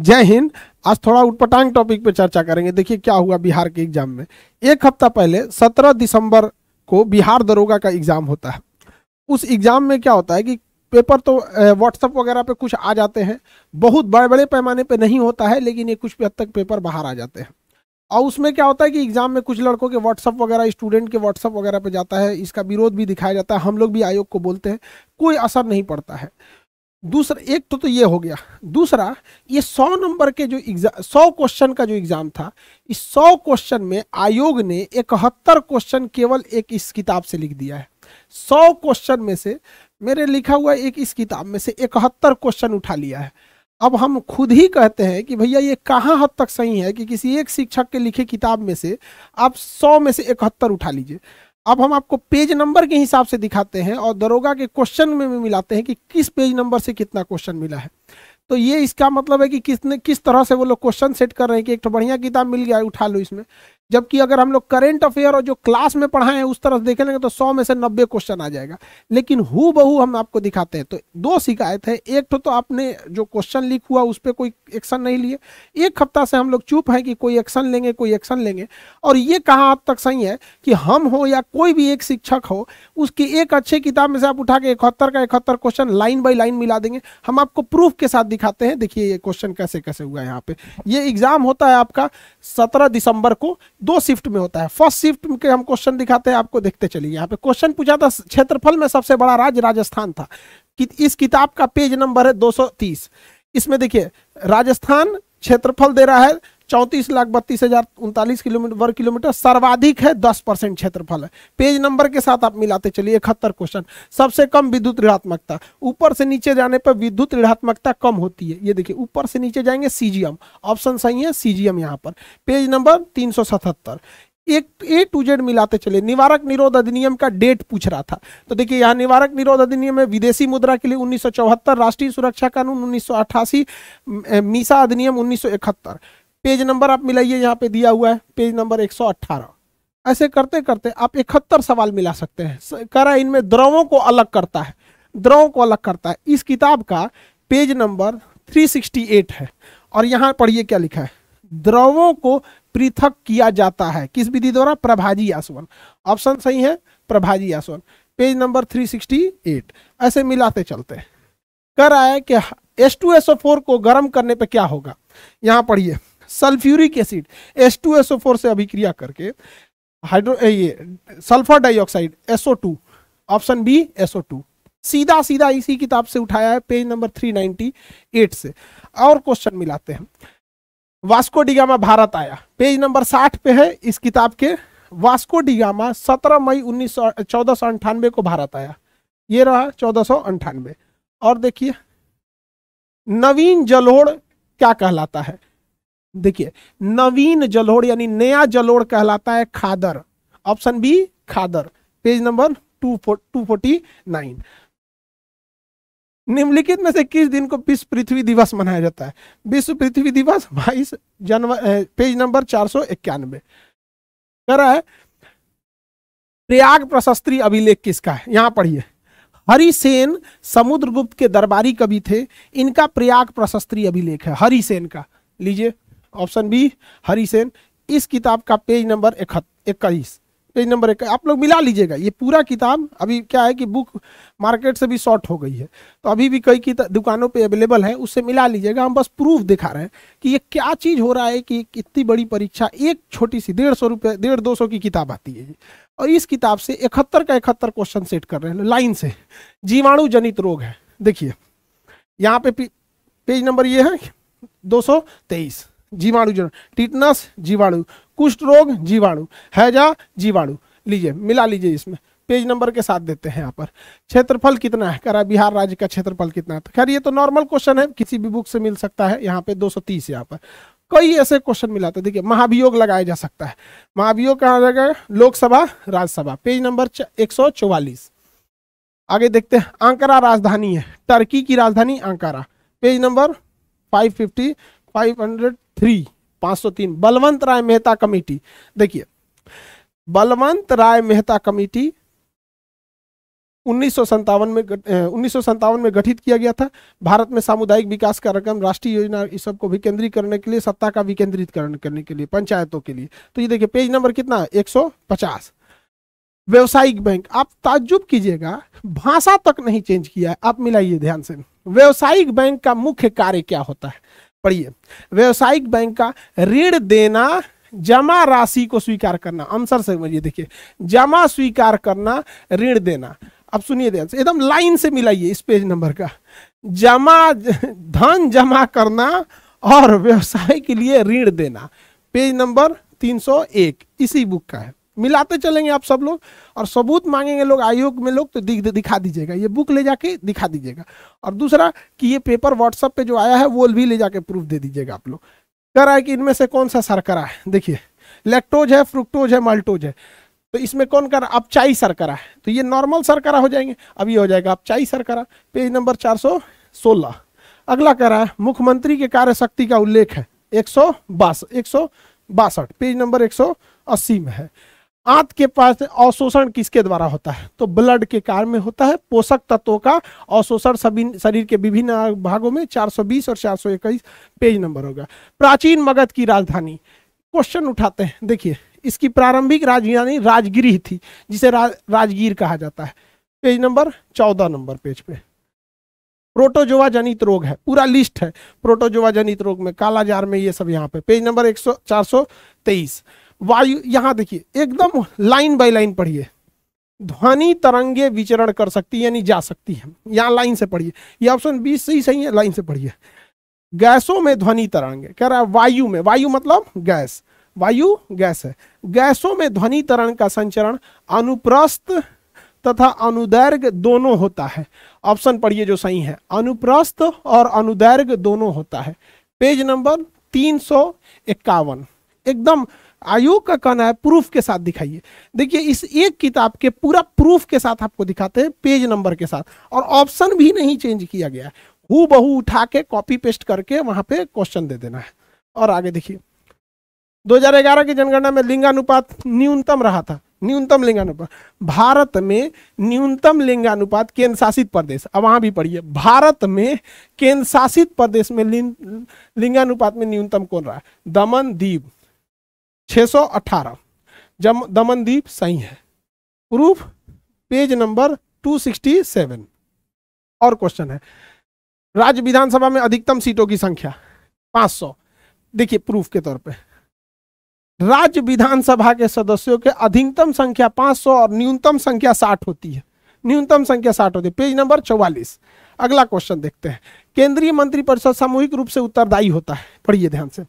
जय हिंद आज थोड़ा उटपटांग टॉपिक पे चर्चा करेंगे देखिए क्या हुआ बिहार के एग्जाम में एक हफ्ता पहले 17 दिसंबर को बिहार दरोगा का एग्जाम होता है उस एग्जाम में क्या होता है कि पेपर तो व्हाट्सअप वगैरह पे कुछ आ जाते हैं बहुत बड़े बड़े पैमाने पे नहीं होता है लेकिन ये कुछ हद तक पेपर बाहर आ जाते हैं और उसमें क्या होता है कि एग्जाम में कुछ लड़कों के व्हाट्सअप वगैरह स्टूडेंट के व्हाट्सअप वगैरह पे जाता है इसका विरोध भी दिखाया जाता है हम लोग भी आयोग को बोलते हैं कोई असर नहीं पड़ता है दूसरा एक तो तो ये हो गया दूसरा ये सौ नंबर के जो एग्जाम सौ क्वेश्चन का जो एग्ज़ाम था इस सौ क्वेश्चन में आयोग ने इकहत्तर क्वेश्चन केवल एक इस किताब से लिख दिया है सौ क्वेश्चन में से मेरे लिखा हुआ एक इस किताब में से इकहत्तर क्वेश्चन उठा लिया है अब हम खुद ही कहते हैं कि भैया ये कहाँ हद तक सही है कि किसी एक शिक्षक के लिखे किताब में से आप सौ में से इकहत्तर उठा लीजिए अब हम आपको पेज नंबर के हिसाब से दिखाते हैं और दरोगा के क्वेश्चन में भी मिलाते हैं कि किस पेज नंबर से कितना क्वेश्चन मिला है तो ये इसका मतलब है कि किसने किस तरह से वो लोग क्वेश्चन सेट कर रहे हैं कि एक तो बढ़िया किताब मिल गया उठा लो इसमें जबकि अगर हम लोग करेंट अफेयर और जो क्लास में पढ़ाए हैं उस तरह से देखेंगे तो सौ में से नब्बे क्वेश्चन आ जाएगा लेकिन हु बहू हम आपको दिखाते हैं तो दो शिकायत है एक तो, तो आपने जो क्वेश्चन लीक हुआ उस पर कोई एक्शन नहीं लिए एक हफ्ता से हम लोग चुप हैं कि कोई एक्शन लेंगे कोई एक्शन लेंगे और ये कहाँ आप तक सही है कि हम हो या कोई भी एक शिक्षक हो उसकी एक अच्छे किताब में से आप उठा के इकहत्तर का इकहत्तर क्वेश्चन लाइन बाई लाइन मिला देंगे हम आपको प्रूफ के साथ दिखाते हैं देखिए ये क्वेश्चन कैसे कैसे हुआ है यहाँ पे ये एग्जाम होता है आपका सत्रह दिसंबर को दो शिफ्ट में होता है फर्स्ट शिफ्ट के हम क्वेश्चन दिखाते हैं आपको देखते चलिए यहाँ पे क्वेश्चन पूछा था क्षेत्रफल में सबसे बड़ा राज्य राजस्थान था कि इस किताब का पेज नंबर है 230 इसमें देखिए राजस्थान क्षेत्रफल दे रहा है चौंतीस लाख बत्तीस हजार उनतालीस किलोमीटर वर्ग किलोमीटर सर्वाधिक है दस परसेंट क्षेत्रफल है पेज नंबर के साथ आप मिलाते चलिए इकहत्तर क्वेश्चन सबसे कम विद्युत ऋणात्मकता ऊपर से नीचे जाने पर विद्युत ऋणात्मकता कम होती है ये देखिए ऊपर से नीचे जाएंगे सीजीएम ऑप्शन सही है सीजीएम यहाँ पर पेज नंबर तीन एक ए टू जेड मिलाते चले निवारक निरोध अधिनियम का डेट पूछ रहा था तो देखिए यहाँ निवारक निरोध अधिनियम में विदेशी मुद्रा के लिए 1974 राष्ट्रीय सुरक्षा कानून 1988 मीसा अधिनियम 1971 पेज नंबर आप मिलाइए यहाँ पे दिया हुआ है पेज नंबर 118 ऐसे करते करते आप इकहत्तर सवाल मिला सकते हैं करा इनमें द्रवों को अलग करता है द्रवों को अलग करता है इस किताब का पेज नंबर 368 है और यहाँ पढ़िए क्या लिखा है द्रवों को पृथक किया जाता है किस विधि द्वारा प्रभाजी आसवन ऑप्शन सही है प्रभाजी आसवन पेज नंबर 368 ऐसे मिलाते चलते कर आया कि S two S O four को गर्म करने पर क्या होगा यहाँ पढ़िए sulphuric acid S two SO four से अभिक्रिया करके हाइड्रो ये sulphur dioxide SO two option B SO two सीधा सीधा इसी किताब से उठाया है page number three ninety eight से और क्वेश्चन मिलाते हैं वास्को डिगामा भारत आया पेज नंबर साठ पे है इस किताब के वास्को डिगामा सत्रह मई उन्नीस चौदह सौ अंठानवे को भारत आया ये रहा चौदह अंठानवे और देखिए नवीन जलोड़ क्या कहलाता है देखिए नवीन जलोड़ यानी नया जलोड़ कहलाता है खादर ऑप्शन बी खादर page number two four, two forty nine निम्नलिखित में से किस दिन को विश्व पृथ्वी दिवस मनाया जाता है विश्व पृथ्वी दिवस बाईस जनवरी पेज नंबर चार सौ इक्यानवे कह रहा है प्रयाग प्रशस्त्री अभिलेख किसका है यहां पढ़िए हरिसेन समुद्रगुप्त के दरबारी कवि थे इनका प्रयाग प्रशस्त्री अभिलेख है हरिसेन का लीजिए ऑप्शन बी हरी सेन इस किताब का पेज नंबर इक्कीस पेज नंबर एक आप लोग मिला लीजिएगा ये पूरा किताब अभी क्या है कि बुक मार्केट से भी शॉर्ट हो गई है तो अभी भी कई दुकानों पे अवेलेबल है उससे मिला लीजिएगा हम बस प्रूफ दिखा रहे हैं कि ये क्या चीज़ हो रहा है कि इतनी बड़ी परीक्षा एक छोटी सी डेढ़ सौ रुपये डेढ़ दो सौ की किताब आती है और इस किताब से इकहत्तर का इकहत्तर क्वेश्चन सेट कर रहे हैं लाइन से जीवाणु जनित रोग है देखिए यहाँ पे पेज नंबर ये है दो सौ तेईस जीवाणु जन टीटनस जीवाणु कुष्ठ रोग जीवाणु हैजा जीवाणु लीजिए मिला लीजिए इसमें पेज नंबर के साथ देते हैं यहाँ पर क्षेत्रफल कितना है करा बिहार राज्य का क्षेत्रफल कितना है तो खैर ये तो नॉर्मल क्वेश्चन है किसी भी बुक से मिल सकता है यहाँ पे 230 सौ तीस यहाँ पर कई ऐसे क्वेश्चन मिला था तो देखिए महाभियोग लगाया जा सकता है महाभियोग कहा जाएगा लोकसभा राज्यसभा पेज नंबर एक आगे देखते हैं आंकड़ा राजधानी है टर्की की राजधानी आंकड़ा पेज नंबर फाइव 500 थ्री पांच सौ तीन बलवंत राय मेहता कमेटी देखिए बलवंत राय मेहता कमेटी उन्नीस में उन्नीस में गठित किया गया था भारत में सामुदायिक विकास कार्यक्रम राष्ट्रीय योजना इस सब को करने के लिए सत्ता का विकेंद्रीकरण करने के लिए पंचायतों के लिए तो ये देखिए पेज नंबर कितना एक व्यवसायिक बैंक आप ताज्जुब कीजिएगा भाषा तक नहीं चेंज किया है आप मिलाइए ध्यान से व्यवसायिक बैंक का मुख्य कार्य क्या होता है पढ़िए व्यवसायिक बैंक का ऋण देना जमा राशि को स्वीकार करना आंसर मुझे देखिए जमा स्वीकार करना ऋण देना अब सुनिए ध्यान से एकदम लाइन से मिलाइए इस पेज नंबर का जमा धन जमा करना और व्यवसाय के लिए ऋण देना पेज नंबर 301 इसी बुक का है मिलाते चलेंगे आप सब लोग और सबूत मांगेंगे लोग आयोग में लोग तो दि, दिखा दीजिएगा ये बुक ले जाके दिखा दीजिएगा और दूसरा कि ये पेपर व्हाट्सअप पे जो आया है वो भी ले जाके प्रूफ दे दीजिएगा आप लोग कह रहा है कि इनमें से कौन सा सरकरा है देखिए लेक्टोज है फ्रुक्टोज है मल्टोज है तो इसमें कौन कर अब चाई सरकरा है तो ये नॉर्मल सरकरा हो जाएंगे अब ये हो जाएगा अब चाई सरकरा पेज नंबर चार सौ सोलह अगला कह रहा है मुख्यमंत्री के कार्य शक्ति का उल्लेख है एक सौ बासठ पेज नंबर एक सौ अस्सी में है आंत के पास अवशोषण किसके द्वारा होता है तो ब्लड के कार में होता है पोषक तत्वों का अवशोषण सभी शरीर के विभिन्न भागों में 420 और 421 पेज नंबर होगा प्राचीन मगध की राजधानी क्वेश्चन उठाते हैं देखिए इसकी प्रारंभिक राजधानी राजगिरी थी जिसे रा, राजगीर कहा जाता है पेज नंबर चौदह नंबर पेज पे प्रोटोजोवा जनित रोग है पूरा लिस्ट है प्रोटोजोवा जनित रोग में कालाजार में ये सब यहाँ पे पेज नंबर एक सौ चार सौ तेईस वायु यहां देखिए एकदम लाइन बाय लाइन पढ़िए ध्वनि तरंगे विचरण कर सकती है यानी जा सकती है यहां लाइन से पढ़िए ये ऑप्शन बी सही सही है लाइन से पढ़िए गैसों में ध्वनि तरंगे कह रहा है वायु में वायु मतलब गैस वायु गैस है गैसों में ध्वनि तरंग का संचरण अनुप्रस्थ तथा अनुदैर्घ दोनों होता है ऑप्शन पढ़िए जो सही है अनुप्रस्थ और अनुदैर्घ दोनों होता है पेज नंबर तीन सौ इक्यावन एकदम आयोग का कहना है प्रूफ के साथ दिखाइए देखिए इस एक किताब के पूरा प्रूफ के साथ आपको दिखाते हैं पेज नंबर के साथ और ऑप्शन भी नहीं चेंज किया गया है हु बहु उठा के कॉपी पेस्ट करके वहां पे क्वेश्चन दे देना है और आगे देखिए 2011 की जनगणना में लिंगानुपात न्यूनतम रहा था न्यूनतम लिंगानुपात भारत में न्यूनतम लिंगानुपात केंद्र शासित प्रदेश अब वहां भी पढ़िए भारत में केंद्र शासित प्रदेश में लिंगानुपात में न्यूनतम कौन रहा दमन दीप 618 जम दमनदीप सही है प्रूफ पेज नंबर 267 और क्वेश्चन है राज्य विधानसभा में अधिकतम सीटों की संख्या 500 देखिए प्रूफ के तौर पे राज्य विधानसभा के सदस्यों के अधिकतम संख्या 500 और न्यूनतम संख्या 60 होती है न्यूनतम संख्या 60 होती है पेज नंबर 44 अगला क्वेश्चन देखते हैं केंद्रीय मंत्रिपरिषद सामूहिक रूप से उत्तरदायी होता है पढ़िए ध्यान से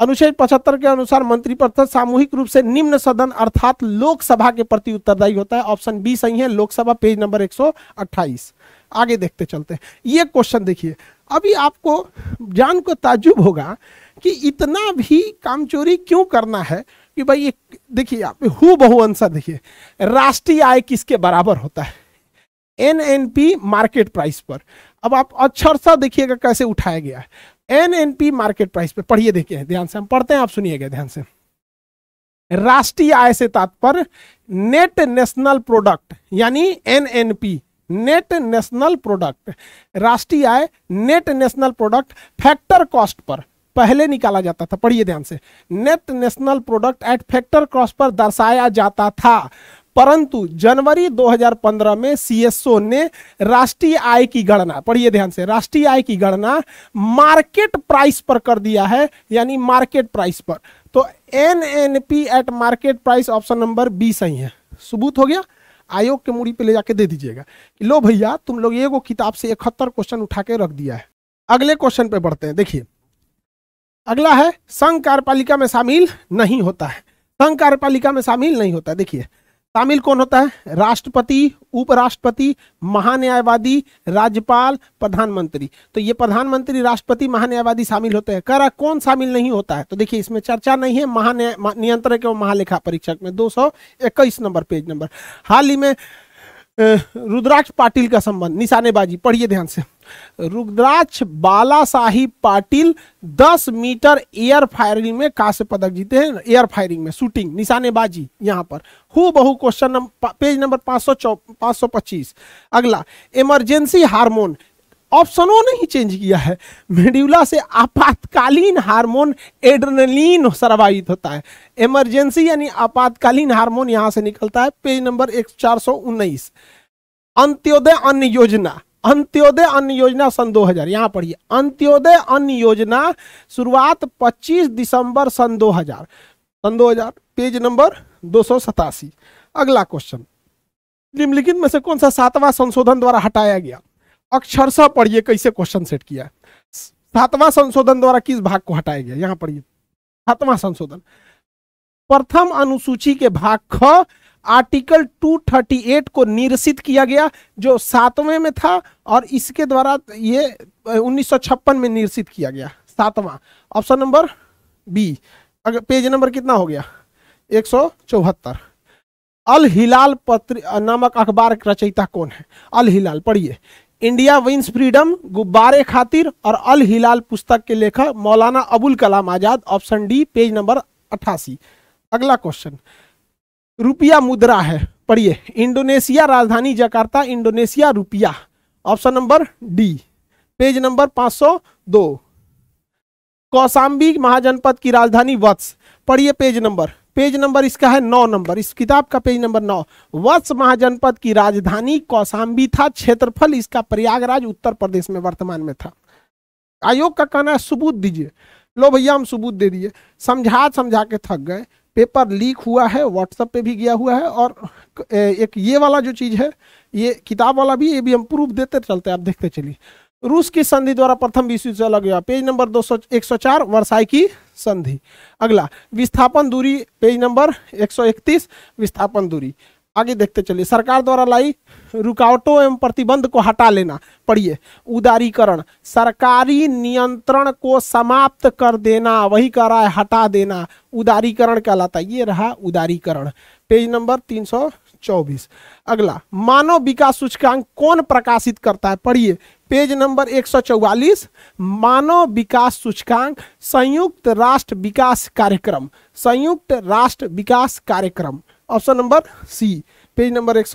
अनुच्छेद पचहत्तर के अनुसार मंत्री परिषद सामूहिक रूप से निम्न सदन अर्थात लोकसभा के प्रति उत्तरदायी होता है ऑप्शन बी सही है लोकसभा पेज नंबर 128 आगे देखते चलते हैं ये क्वेश्चन देखिए अभी आपको जान को ताजुब होगा कि इतना भी काम चोरी क्यों करना है कि भाई ये देखिए आप हु बहु आंसर देखिए राष्ट्रीय आय किसके बराबर होता है N N P market price पर अब आप सा देखिएगा कैसे उठाया गया है N N P market price पे पढ़िए देखिए ध्यान से हम पढ़ते हैं आप सुनिएगा ध्यान से राष्ट्रीय आय से तात्पर्य नेट नेशनल प्रोडक्ट यानी एनएनपी नेट नेशनल प्रोडक्ट राष्ट्रीय आय net national product factor cost पर पहले निकाला जाता था पढ़िए ध्यान से net national product at factor cost पर दर्शाया जाता था परंतु जनवरी 2015 में सीएसओ ने राष्ट्रीय आय की गणना पढ़िए ध्यान से राष्ट्रीय आय की गणना मार्केट प्राइस पर कर दिया है यानी मार्केट प्राइस पर तो N N P at market price option number B सही है सबूत हो गया आयोग के मुड़ी पे ले जाके दे दीजिएगा लो भैया तुम लोग एगो किताब से इकहत्तर क्वेश्चन उठा के रख दिया है अगले क्वेश्चन पे बढ़ते हैं देखिए अगला है संघ कार्यपालिका में शामिल नहीं होता है संघ कार्यपालिका में शामिल नहीं होता देखिए शामिल कौन होता है राष्ट्रपति उपराष्ट्रपति महान्यायवादी राज्यपाल प्रधानमंत्री तो ये प्रधानमंत्री राष्ट्रपति महान्यायवादी शामिल होते हैं करा कौन शामिल नहीं होता है तो देखिए इसमें चर्चा नहीं है महान्याय नियंत्रक एवं महालेखा परीक्षक में दो नंबर पेज नंबर हाल ही में रुद्राक्ष पाटिल का संबंध निशानेबाजी पढ़िए ध्यान से Rudraksh Bala Sahib Patil 10 metre air firing में कांस्य पदक जीते हैं एयर फायरिंग में शूटिंग निशानेबाजी यहां पर हु बहु क्वेश्चन नंबर पेज नंबर पाँच सौ पच्चीस अगला इमरजेंसी हार्मोन ऑप्शनों नहीं चेंज किया है मेड्यूला से आपातकालीन हार्मोन एड्रेनलिन सर्वाहित होता है इमरजेंसी यानी आपातकालीन हार्मोन यहां से निकलता है पेज नंबर एक चार सौ उन्नीस अंत्योदय अन्न योजना अंत्योदय अन्न योजना सन 2000 हजार यहाँ पढ़िए अंत्योदय अन्न योजना शुरुआत 25 दिसंबर सन 2000 सन 2000 पेज नंबर दो अगला क्वेश्चन निम्नलिखित में से कौन सा सातवां संशोधन द्वारा हटाया गया अक्षरशः पढ़िए कैसे क्वेश्चन सेट किया सातवां संशोधन द्वारा किस भाग को हटाया गया यहाँ पढ़िए सातवां संशोधन प्रथम अनुसूची के भाग ख आर्टिकल 238 को निरसित किया गया जो सातवें में था और इसके द्वारा ये उन्नीस में निरसित किया गया सातवां ऑप्शन नंबर बी अगर पेज नंबर कितना हो गया एक अल हिलाल पत्र नामक अखबार रचयिता कौन है अल हिलाल पढ़िए इंडिया विंस फ्रीडम गुब्बारे खातिर और अल हिलाल पुस्तक के लेखक Maulana Abul Kalam Azad option D page number अट्ठासी अगला क्वेश्चन रुपया मुद्रा है पढ़िए इंडोनेशिया राजधानी जकार्ता इंडोनेशिया रुपया option number D page number 502 Kaushambi महाजनपद की राजधानी वत्स पढ़िए पेज नंबर पेज नंबर इसका है नौ नंबर इस किताब का पेज नंबर नौ वत्स महाजनपद की राजधानी कौशाम्बी था क्षेत्रफल इसका प्रयागराज उत्तर प्रदेश में वर्तमान में था आयोग का कहना है सबूत दीजिए लो भैया हम सबूत दे दिए समझा समझा के थक गए पेपर लीक हुआ है व्हाट्सएप पे भी गया हुआ है और एक ये वाला जो चीज़ है ये किताब वाला भी ये भी हम प्रूफ देते चलते आप देखते चलिए रूस की संधि द्वारा प्रथम विश्व युद्ध अलग हुआ पेज नंबर दो सौ एक सौ चार वर्षाई की संधि अगला विस्थापन दूरी पेज नंबर एक सौ इकतीस विस्थापन दूरी आगे देखते चलिए सरकार द्वारा लाई रुकावटों एवं प्रतिबंध को हटा लेना पढ़िए उदारीकरण सरकारी नियंत्रण को समाप्त कर देना वही कह रहा है हटा देना उदारीकरण कहलाता ये रहा उदारीकरण पेज नंबर तीन सौ चौबीस अगला मानव विकास सूचकांक कौन प्रकाशित करता है पढ़िए पेज नंबर 144 मानव विकास सूचकांक संयुक्त राष्ट्र विकास कार्यक्रम संयुक्त राष्ट्र विकास कार्यक्रम option number C page number एक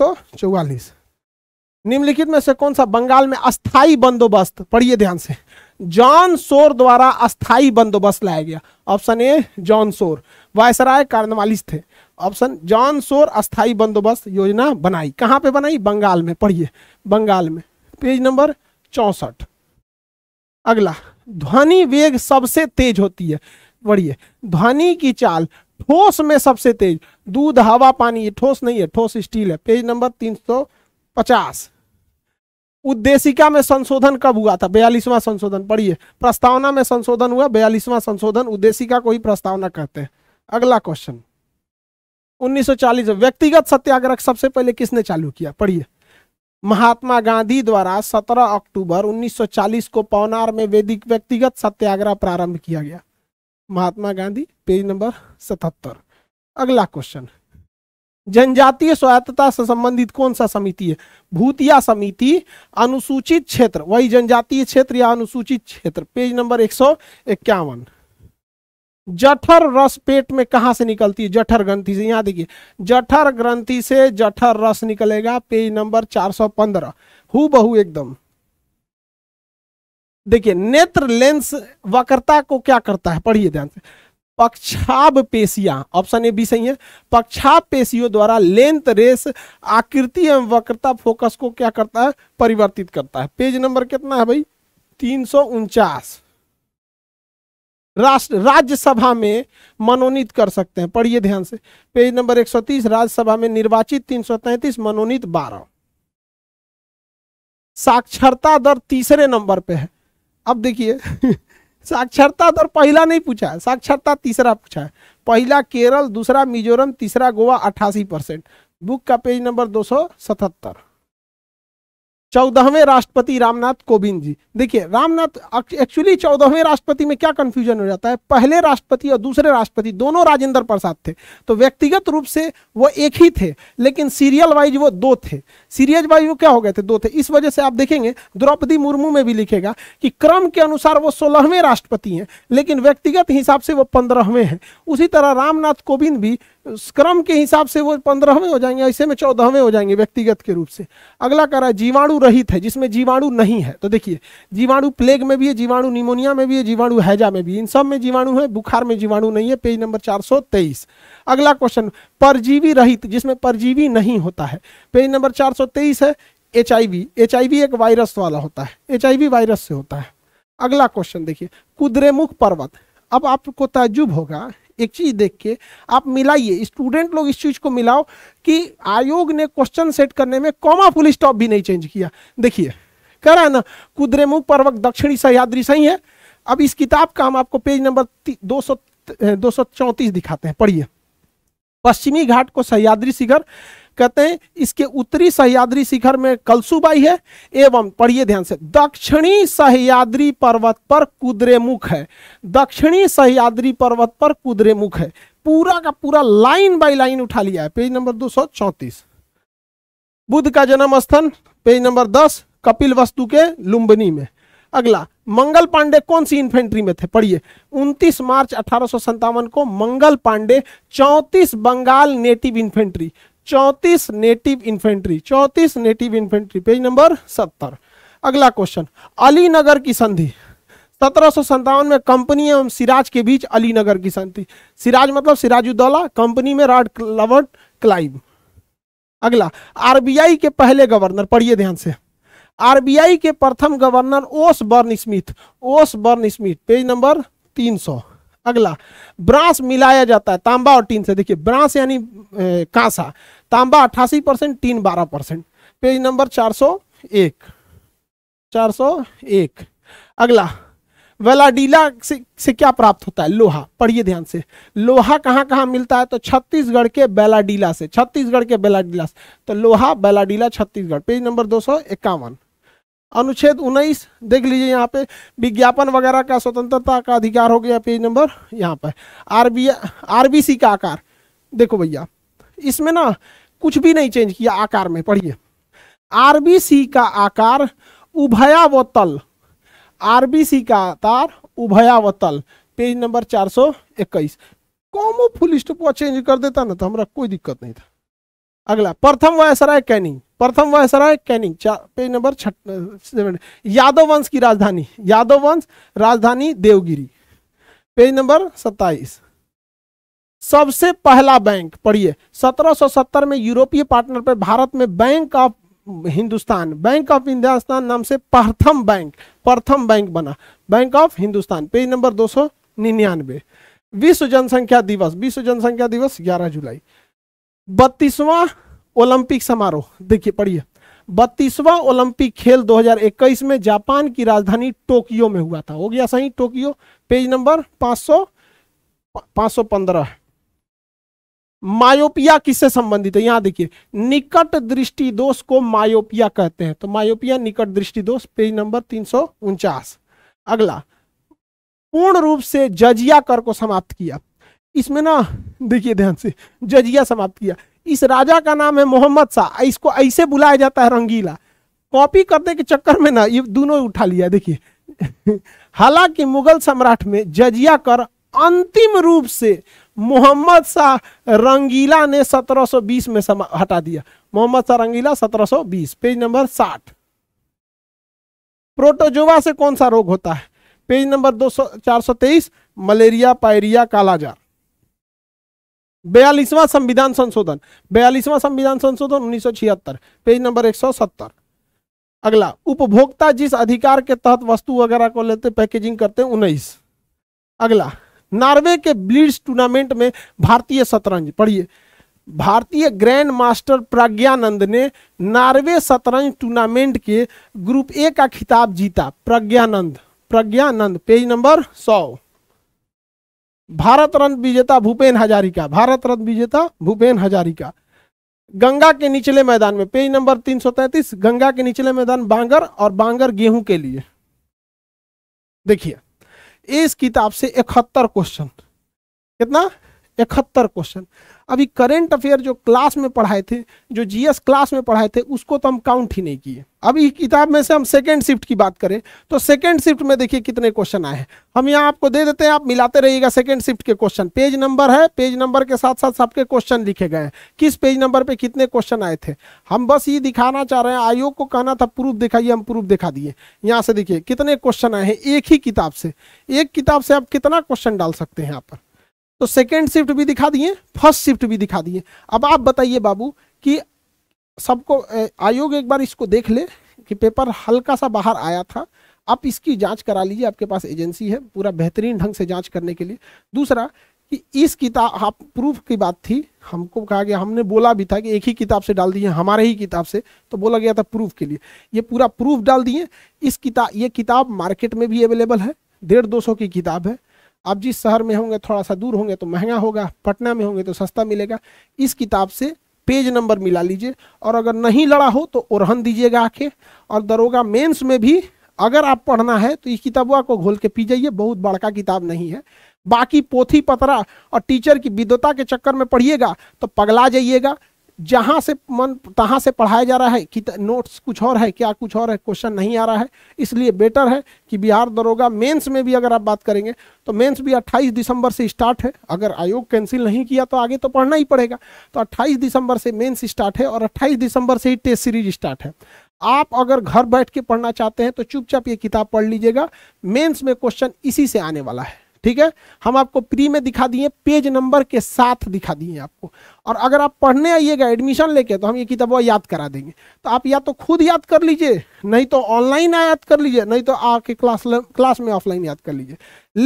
निम्नलिखित में से कौन सा बंगाल में अस्थाई बंदोबस्त पढ़िए ध्यान से जॉन सोर द्वारा अस्थाई बंदोबस्त लाया गया option A John Shore viceroy Cornwallis थे ऑप्शन जॉन सोर अस्थाई बंदोबस्त योजना बनाई कहाँ पे बनाई बंगाल में पढ़िए बंगाल में पेज नंबर चौसठ अगला ध्वनि वेग सबसे तेज होती है बढ़िए ध्वनि की चाल ठोस में सबसे तेज दूध हवा पानी ये ठोस नहीं है ठोस स्टील है पेज नंबर तीन सौ पचास उद्देशिका में संशोधन कब हुआ था बयालीसवां संशोधन पढ़िए प्रस्तावना में संशोधन हुआ बयालीसवां संशोधन उद्देशिका को ही प्रस्तावना कहते हैं अगला क्वेश्चन 1940 व्यक्तिगत सत्याग्रह सबसे पहले किसने चालू किया पढ़िए महात्मा गांधी द्वारा 17 अक्टूबर 1940 को पवनार में वैदिक व्यक्तिगत सत्याग्रह प्रारंभ किया गया महात्मा गांधी पेज नंबर सतहत्तर अगला क्वेश्चन जनजातीय स्वायत्तता से संबंधित कौन सा समिति है भूतिया समिति अनुसूचित क्षेत्र वही जनजातीय क्षेत्र या अनुसूचित क्षेत्र पेज नंबर एक सौ इक्यावन जठर रस पेट में कहां से निकलती है जठर ग्रंथि से यहां देखिए जठर ग्रंथि से जठर रस निकलेगा पेज नंबर 415 हु बहु एकदम देखिए नेत्र लेंस वक्रता को क्या करता है पढ़िए ध्यान से पक्षाब पेशिया ऑप्शन ए बी सही है पक्षाब पेशियों द्वारा लेंथ रेस आकृति एवं वक्रता फोकस को क्या करता है परिवर्तित करता है पेज नंबर कितना है भाई तीन सौ उनचास राष्ट्र राज्यसभा में मनोनीत कर सकते हैं पढ़िए ध्यान से पेज नंबर 130 राज्यसभा में निर्वाचित 333 मनोनीत 12 साक्षरता दर तीसरे नंबर पे है अब देखिए साक्षरता दर पहला नहीं पूछा है साक्षरता तीसरा पूछा है पहला केरल दूसरा मिजोरम तीसरा गोवा अट्ठासी परसेंट बुक का पेज नंबर दो सौ सतहत्तर चौदहवें राष्ट्रपति रामनाथ कोविंद जी देखिए रामनाथ एक्चुअली चौदहवें राष्ट्रपति में क्या कंफ्यूजन हो जाता है पहले राष्ट्रपति और दूसरे राष्ट्रपति दोनों राजेंद्र प्रसाद थे तो व्यक्तिगत रूप से वो एक ही थे लेकिन सीरियल वाइज वो दो थे सीरियल वाइज वो क्या हो गए थे दो थे इस वजह से आप देखेंगे द्रौपदी मुर्मू में भी लिखेगा कि क्रम के अनुसार वो सोलहवें राष्ट्रपति हैं लेकिन व्यक्तिगत हिसाब से वो पंद्रहवें हैं उसी तरह रामनाथ कोविंद भी क्रम के हिसाब से वो पंद्रहवें हो जाएंगे ऐसे में चौदहवें हो जाएंगे व्यक्तिगत के रूप से अगला कह रहा है जीवाणु रहित है जिसमें जीवाणु नहीं है तो देखिए जीवाणु प्लेग में भी है जीवाणु निमोनिया में भी है जीवाणु हैजा में भी इन सब में जीवाणु है बुखार में जीवाणु नहीं है पेज नंबर 423 अगला क्वेश्चन परजीवी रहित जिसमें परजीवी नहीं होता है पेज नंबर 423 है एच आई एक वायरस वाला होता है एच वायरस से होता है अगला क्वेश्चन देखिए कुद्रेमुख पर्वत अब आपको ताजुब होगा एक चीज देख के आप मिलाइए स्टूडेंट लोग इस चीज को मिलाओ कि आयोग ने क्वेश्चन सेट करने में कॉमा फुल स्टॉप भी नहीं चेंज किया देखिए कह रहा है ना कुद्रेमुख पर्वक दक्षिणी सहयाद्री सही है अब इस किताब का हम आपको पेज नंबर दो सौ दो सौ दिखाते हैं पढ़िए पश्चिमी घाट को सह्याद्री शिखर कहते हैं इसके उत्तरी सह्याद्री शिखर में कलसुबाई है एवं पढ़िए ध्यान से दक्षिणी सह्याद्री पर्वत पर कुद्रेमुख है दक्षिणी सह्याद्री पर्वत पर कुद्रेमुख है पूरा का पूरा लाइन बाय लाइन उठा लिया है पेज नंबर दो सौ चौतीस बुद्ध का जन्म स्थान पेज नंबर दस कपिल वस्तु के लुम्बनी में अगला मंगल पांडे कौन सी इन्फेंट्री में थे पढ़िए 29 मार्च अठारह को Mangal Pandey 34 Bengal native infantry 34 native infantry 34 native infantry page number 70 अगला क्वेश्चन अलीनगर की संधि सत्रह में कंपनी एवं सिराज के बीच अलीनगर की संधि सिराज मतलब सिराजुद्दौला कंपनी में रॉड लवर्ट क्लाइव अगला आरबीआई के पहले गवर्नर पढ़िए ध्यान से आरबीआई के प्रथम governor Osborne Smith Osborne Smith page number 300 अगला ब्रांस मिलाया जाता है तांबा और टीन से देखिए ब्रांस यानी कांसा तांबा अट्ठासी परसेंट टीन बारह परसेंट पेज नंबर चार सौ एक चार सौ एक अगला वेलाडीला से, से क्या प्राप्त होता है लोहा पढ़िए ध्यान से लोहा कहाँ कहाँ मिलता है तो छत्तीसगढ़ के बेलाडीला से छत्तीसगढ़ के बेलाडीला से तो लोहा बेलाडीला छत्तीसगढ़ पेज नंबर दो सौ इक्यावन अनुच्छेद उन्नीस देख लीजिए यहाँ पे विज्ञापन वगैरह का स्वतंत्रता का अधिकार हो गया पेज नंबर यहाँ पर आरबी आरबीसी का आकार देखो भैया इसमें ना कुछ भी नहीं चेंज किया आकार में पढ़िए आरबीसी का आकार उभया व तल आरबीसी का तार उभयावतल पेज नंबर चार सौ इक्कीस कॉमो फुल स्टॉप को चेंज कर देता ना तो हमारा कोई दिक्कत नहीं था अगला प्रथम वायसराय कैनिंग प्रथम वायसराय कैनिंग पेज नंबर छठ यादव वंश की राजधानी यादव वंश राजधानी देवगिरी पेज नंबर सत्ताईस सबसे पहला बैंक पढ़िए 1770 में यूरोपीय पार्टनर पर भारत में bank of Hindustan bank of Hindustan नाम से प्रथम बैंक प्रथम बैंक बना bank of Hindustan page number दो सौ निन्यानवे विश्व जनसंख्या दिवस विश्व जनसंख्या दिवस 11 जुलाई बत्तीसवां ओलंपिक समारोह देखिए पढ़िए बत्तीसवां ओलंपिक खेल 2021 में जापान की राजधानी टोक्यो में हुआ था हो गया सही टोक्यो पेज नंबर 500 515 मायोपिया किससे संबंधित है यहाँ देखिए निकट दृष्टि दोष को मायोपिया कहते हैं तो मायोपिया निकट दृष्टि दोष पेज नंबर तीन अगला पूर्ण रूप से जजिया कर को समाप्त किया इसमें ना देखिए ध्यान से जजिया समाप्त किया इस राजा का नाम है मोहम्मद शाह इसको ऐसे बुलाया जाता है रंगीला कॉपी करने के चक्कर में ना ये दोनों उठा लिया देखिए हालांकि मुगल सम्राट में जजिया कर अंतिम रूप से मोहम्मद शाह रंगीला ने 1720 में समा हटा दिया Mohammad Shah Rangila 1720 page number 60 protozoa से कौन सा रोग होता है पेज नंबर दो सौ चार सौ तेईस मलेरिया पायरिया कालाजार बयालीसवां संविधान संशोधन बयालीसवां संविधान संशोधन उन्नीस पेज नंबर 170 अगला उपभोक्ता जिस अधिकार के तहत वस्तु वगैरह को लेते पैकेजिंग करते उन्नीस अगला नॉर्वे के ब्लीड्स टूर्नामेंट में भारतीय शतरंज पढ़िए भारतीय ग्रैंड मास्टर प्रज्ञानंद ने नॉर्वे शतरंज टूर्नामेंट के ग्रुप ए का खिताब जीता प्रज्ञानंद प्रज्ञानंद पेज नंबर सौ भारत रत्न विजेता भूपेन हजारिका भारत रत्न विजेता भूपेन हजारिका गंगा के निचले मैदान में पेज नंबर 333 गंगा के निचले मैदान बांगर और बांगर गेहूं के लिए देखिए इस किताब से इकहत्तर क्वेश्चन कितना इकहत्तर क्वेश्चन अभी करेंट अफेयर जो क्लास में पढ़ाए थे जो जीएस क्लास में पढ़ाए थे उसको तो हम काउंट ही नहीं किए अभी किताब में से हम सेकेंड शिफ्ट की बात करें तो सेकेंड शिफ्ट में देखिए कितने क्वेश्चन आए हैं हम यहाँ आपको दे देते हैं आप मिलाते रहिएगा सेकेंड शिफ्ट के क्वेश्चन पेज नंबर है पेज नंबर के साथ साथ सबके क्वेश्चन लिखे गए हैं किस पेज नंबर पे कितने क्वेश्चन आए थे हम बस ये दिखाना चाह रहे हैं आयोग को कहना था प्रूफ दिखाइए हम प्रूफ दिखा दिए यहाँ से देखिए कितने क्वेश्चन आए हैं एक ही किताब से एक किताब से आप कितना क्वेश्चन डाल सकते हैं यहाँ पर तो सेकेंड शिफ्ट भी दिखा दिए फर्स्ट शिफ्ट भी दिखा दिए अब आप बताइए बाबू कि सबको आयोग एक बार इसको देख ले कि पेपर हल्का सा बाहर आया था आप इसकी जांच करा लीजिए आपके पास एजेंसी है पूरा बेहतरीन ढंग से जांच करने के लिए दूसरा कि इस किताब आप प्रूफ की बात थी हमको कहा गया हमने बोला भी था कि एक ही किताब से डाल दिए हमारे ही किताब से तो बोला गया था प्रूफ के लिए ये पूरा प्रूफ डाल दिए इस किताब ये किताब मार्केट में भी अवेलेबल है डेढ़ दो सौ की किताब है आप जिस शहर में होंगे थोड़ा सा दूर होंगे तो महंगा होगा पटना में होंगे तो सस्ता मिलेगा इस किताब से पेज नंबर मिला लीजिए और अगर नहीं लड़ा हो तो ओरहन दीजिएगा आके और दरोगा मेंस में भी अगर आप पढ़ना है तो इस किताबुआ को घोल के पी जाइए बहुत बड़का किताब नहीं है बाकी पोथी पतरा और टीचर की विद्वता के चक्कर में पढ़िएगा तो पगला जाइएगा जहाँ से मन तहाँ से पढ़ाया जा रहा है कि नोट्स कुछ और है क्या कुछ और है क्वेश्चन नहीं आ रहा है इसलिए बेटर है कि बिहार दरोगा मेंस में भी अगर आप बात करेंगे तो मेंस भी 28 दिसंबर से स्टार्ट है अगर आयोग कैंसिल नहीं किया तो आगे तो पढ़ना ही पड़ेगा तो 28 दिसंबर से मेंस स्टार्ट है और 28 दिसंबर से ही टेस्ट सीरीज स्टार्ट है आप अगर घर बैठ के पढ़ना चाहते हैं तो चुपचाप ये किताब पढ़ लीजिएगा मेन्स में क्वेश्चन इसी से आने वाला है ठीक है हम आपको प्री में दिखा दिए पेज नंबर के साथ दिखा दिए आपको और अगर आप पढ़ने आइएगा एडमिशन लेके तो हम ये किताब याद करा देंगे तो आप या तो खुद याद कर लीजिए नहीं तो ऑनलाइन याद कर लीजिए नहीं तो आके क्लास क्लास में ऑफलाइन याद कर लीजिए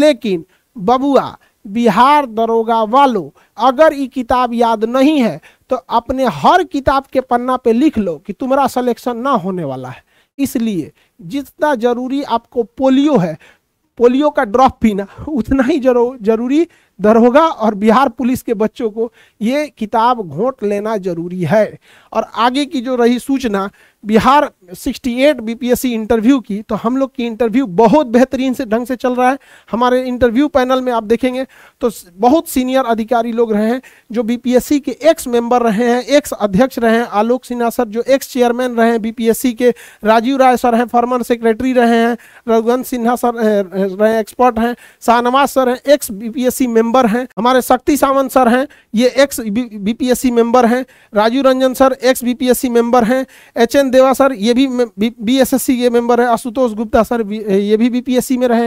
लेकिन बबुआ बिहार दरोगा वालों अगर ये किताब याद नहीं है तो अपने हर किताब के पन्ना पे लिख लो कि तुम्हारा सलेक्शन ना होने वाला है इसलिए जितना जरूरी आपको पोलियो है पोलियो का ड्रॉप पीना उतना ही जरूरी दरोगा और बिहार पुलिस के बच्चों को ये किताब घोट लेना जरूरी है और आगे की जो रही सूचना बिहार 68 बीपीएससी इंटरव्यू की तो हम लोग की इंटरव्यू बहुत बेहतरीन से ढंग से चल रहा है हमारे इंटरव्यू पैनल में आप देखेंगे तो बहुत सीनियर अधिकारी लोग रहे हैं जो बीपीएससी के एक्स मेंबर रहे हैं एक्स अध्यक्ष रहे हैं आलोक सिन्हा सर जो एक्स चेयरमैन रहे हैं बीपीएससी के राजीव राय सर हैं फॉर्मर सेक्रेटरी रहे हैं रघुवंत सिन्हा सर रहे एक्सपर्ट हैं शाहनवाज सर हैं एक्स बीपीएससी मेंबर हैं हमारे शक्ति सावंत सर हैं ये एक्स बीपीएससी मेंबर हैं Rajeev Ranjan sir ex BPSC member हैं एच एन देवा सर ये भी बी एस एस सी के मेम्बर है आशुतोष गुप्ता सर ये भी बी पी एस सी में रहे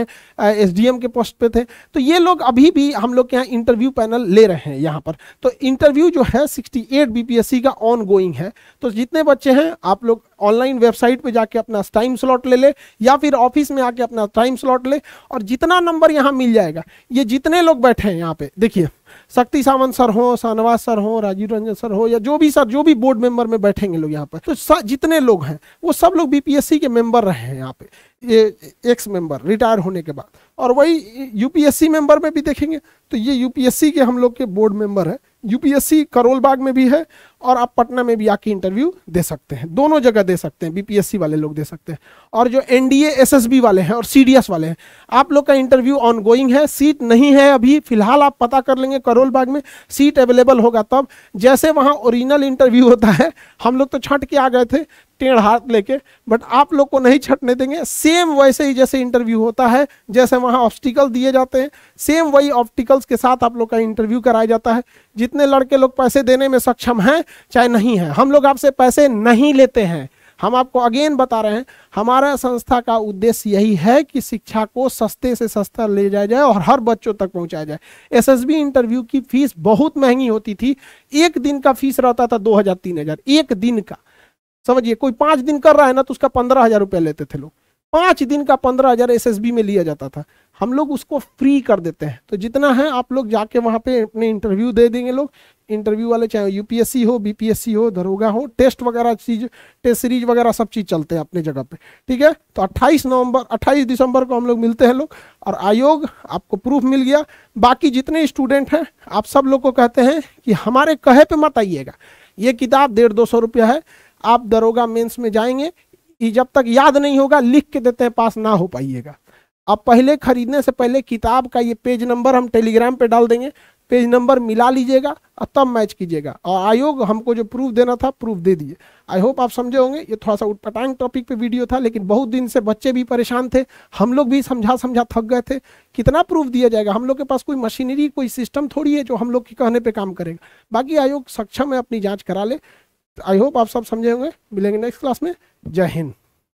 एस डी एम के पोस्ट पे थे तो ये लोग अभी भी हम लोग के यहाँ इंटरव्यू पैनल ले रहे हैं यहाँ पर तो इंटरव्यू जो है sixty eight B P S C का ऑन गोइंग है तो जितने बच्चे हैं आप लोग ऑनलाइन वेबसाइट पे जाके अपना टाइम स्लॉट ले ले या फिर ऑफिस में आके अपना टाइम स्लॉट ले और जितना नंबर यहाँ मिल जाएगा ये जितने लोग बैठे हैं यहाँ पे देखिए शक्ति सावंत सर हो शाहनवाज सर हो राजीव रंजन सर हो या जो भी सर जो भी बोर्ड मेंबर में बैठेंगे लोग यहाँ पर तो जितने लोग हैं वो सब लोग बीपीएससी के मेंबर रहे हैं यहाँ पे एक्स मेंबर रिटायर होने के बाद और वही यूपीएससी मेंबर में भी देखेंगे तो ये यूपीएससी के हम लोग के बोर्ड मेंबर है यूपीएससी करोल बाग में भी है और आप पटना में भी आके इंटरव्यू दे सकते हैं दोनों जगह दे सकते हैं बीपीएससी वाले लोग दे सकते हैं और जो एनडीए एसएसबी वाले हैं और सीडीएस वाले हैं आप लोग का इंटरव्यू ऑन गोइंग है सीट नहीं है अभी फिलहाल आप पता कर लेंगे करोल बाग में सीट अवेलेबल होगा तब जैसे वहाँ ओरिजिनल इंटरव्यू होता है हम लोग तो छट के आ गए थे टेढ़ हाथ लेके बट आप लोग को नहीं छटने देंगे सेम वैसे ही जैसे इंटरव्यू होता है जैसे वहाँ ऑप्टिकल दिए जाते हैं सेम वही ऑप्टिकल्स के साथ आप लोग का इंटरव्यू कराया जाता है जितने लड़के लोग पैसे देने में सक्षम हैं चाहे नहीं है हम लोग आपसे पैसे नहीं लेते हैं हम आपको अगेन बता रहे हैं हमारा संस्था का उद्देश्य यही है कि शिक्षा को सस्ते से सस्ता ले जाया जाए और हर बच्चों तक पहुंचाया जाए एसएसबी इंटरव्यू की फीस बहुत महंगी होती थी एक दिन का फीस रहता था दो हज़ार तीन हज़ार एक दिन का समझिए कोई पाँच दिन कर रहा है ना तो उसका पंद्रह हजार रुपया लेते थे लोग पाँच दिन का पंद्रह हजार एस में लिया जाता था हम लोग उसको फ्री कर देते हैं तो जितना है आप लोग जाके वहाँ पे अपने इंटरव्यू दे देंगे लोग इंटरव्यू वाले चाहे यूपीएससी हो बीपीएससी हो दरोगा हो टेस्ट वगैरह चीज टेस्ट सीरीज वगैरह सब चीज़ चलते हैं अपने जगह पे ठीक है तो 28 नवंबर 28 दिसंबर को हम लोग मिलते हैं लोग और आयोग आपको प्रूफ मिल गया बाकी जितने स्टूडेंट हैं आप सब लोग को कहते हैं कि हमारे कहे पे मत आइएगा ये किताब डेढ़ दो सौ रुपया है आप दरोगा मेंस में जाएंगे जब तक याद नहीं होगा लिख के देते हैं पास ना हो पाइएगा आप पहले खरीदने से पहले किताब का ये पेज नंबर हम टेलीग्राम पे डाल देंगे पेज नंबर मिला लीजिएगा और तब मैच कीजिएगा और आयोग हमको जो प्रूफ देना था प्रूफ दे दिए आई होप आप समझे होंगे ये थोड़ा सा उटपटांग टॉपिक पे वीडियो था लेकिन बहुत दिन से बच्चे भी परेशान थे हम लोग भी समझा समझा थक गए थे कितना प्रूफ दिया जाएगा हम लोग के पास कोई मशीनरी कोई सिस्टम थोड़ी है जो हम लोग के कहने पर काम करेगा बाकी आयोग सक्षम है अपनी जाँच करा ले आई होप आप सब समझे होंगे मिलेंगे नेक्स्ट क्लास में जय हिंद